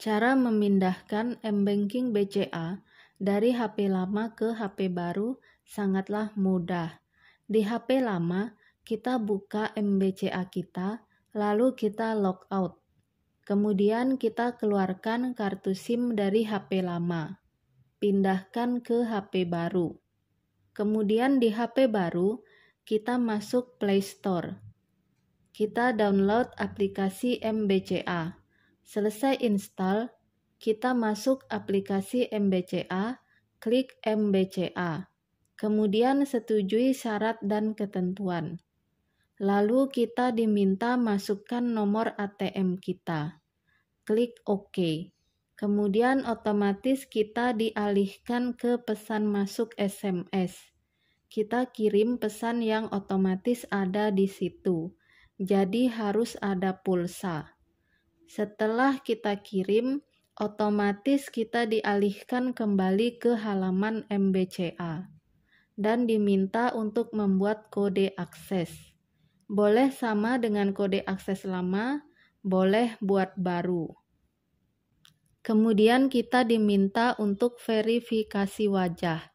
Cara memindahkan mBanking BCA dari HP lama ke HP baru sangatlah mudah. Di HP lama, kita buka MBCA kita, lalu kita logout. Kemudian kita keluarkan kartu SIM dari HP lama. Pindahkan ke HP baru. Kemudian di HP baru, kita masuk Play Store. Kita download aplikasi MBCA. Selesai install, kita masuk aplikasi MBCA, klik MBCA, kemudian setujui syarat dan ketentuan. Lalu kita diminta masukkan nomor ATM kita. Klik OK. Kemudian otomatis kita dialihkan ke pesan masuk SMS. Kita kirim pesan yang otomatis ada di situ. Jadi harus ada pulsa. Setelah kita kirim, otomatis kita dialihkan kembali ke halaman MBCA dan diminta untuk membuat kode akses. Boleh sama dengan kode akses lama, boleh buat baru. Kemudian kita diminta untuk verifikasi wajah.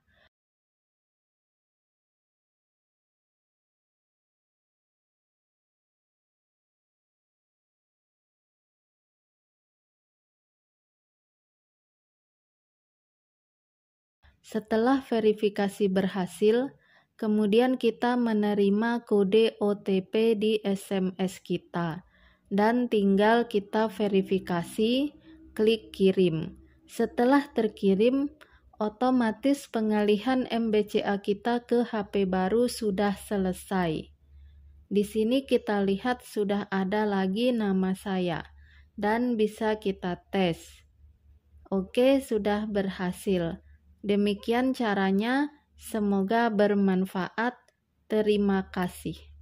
Setelah verifikasi berhasil, kemudian kita menerima kode OTP di SMS kita dan tinggal kita verifikasi, klik kirim. Setelah terkirim, otomatis pengalihan MBCA kita ke HP baru sudah selesai. Di sini kita lihat sudah ada lagi nama saya dan bisa kita tes. Oke, sudah berhasil. Demikian caranya, semoga bermanfaat. Terima kasih.